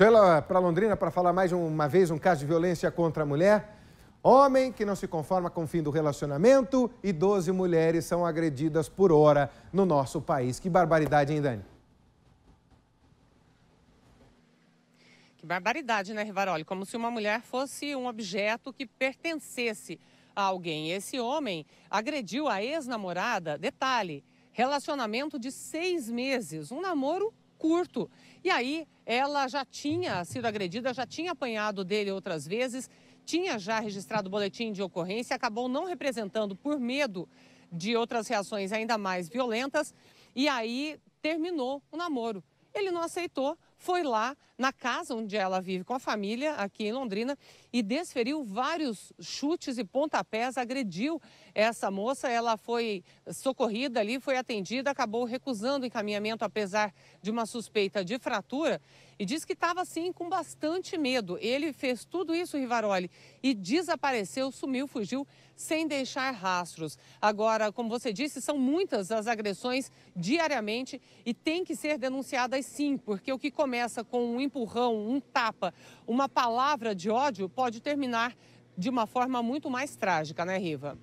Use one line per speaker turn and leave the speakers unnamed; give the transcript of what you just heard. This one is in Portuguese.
Deixa eu para Londrina para falar mais uma vez um caso de violência contra a mulher. Homem que não se conforma com o fim do relacionamento e 12 mulheres são agredidas por hora no nosso país. Que barbaridade, hein, Dani?
Que barbaridade, né, Rivaroli? Como se uma mulher fosse um objeto que pertencesse a alguém. Esse homem agrediu a ex-namorada, detalhe, relacionamento de seis meses, um namoro curto. E aí ela já tinha sido agredida, já tinha apanhado dele outras vezes, tinha já registrado o boletim de ocorrência, acabou não representando por medo de outras reações ainda mais violentas. E aí terminou o namoro. Ele não aceitou, foi lá na casa onde ela vive com a família, aqui em Londrina, e desferiu vários chutes e pontapés, agrediu essa moça. Ela foi socorrida ali, foi atendida, acabou recusando encaminhamento, apesar de uma suspeita de fratura, e diz que estava assim com bastante medo. Ele fez tudo isso, Rivaroli, e desapareceu, sumiu, fugiu sem deixar rastros. Agora, como você disse, são muitas as agressões diariamente e tem que ser denunciadas sim, porque o que começa começa com um empurrão, um tapa, uma palavra de ódio, pode terminar de uma forma muito mais trágica, né, Riva?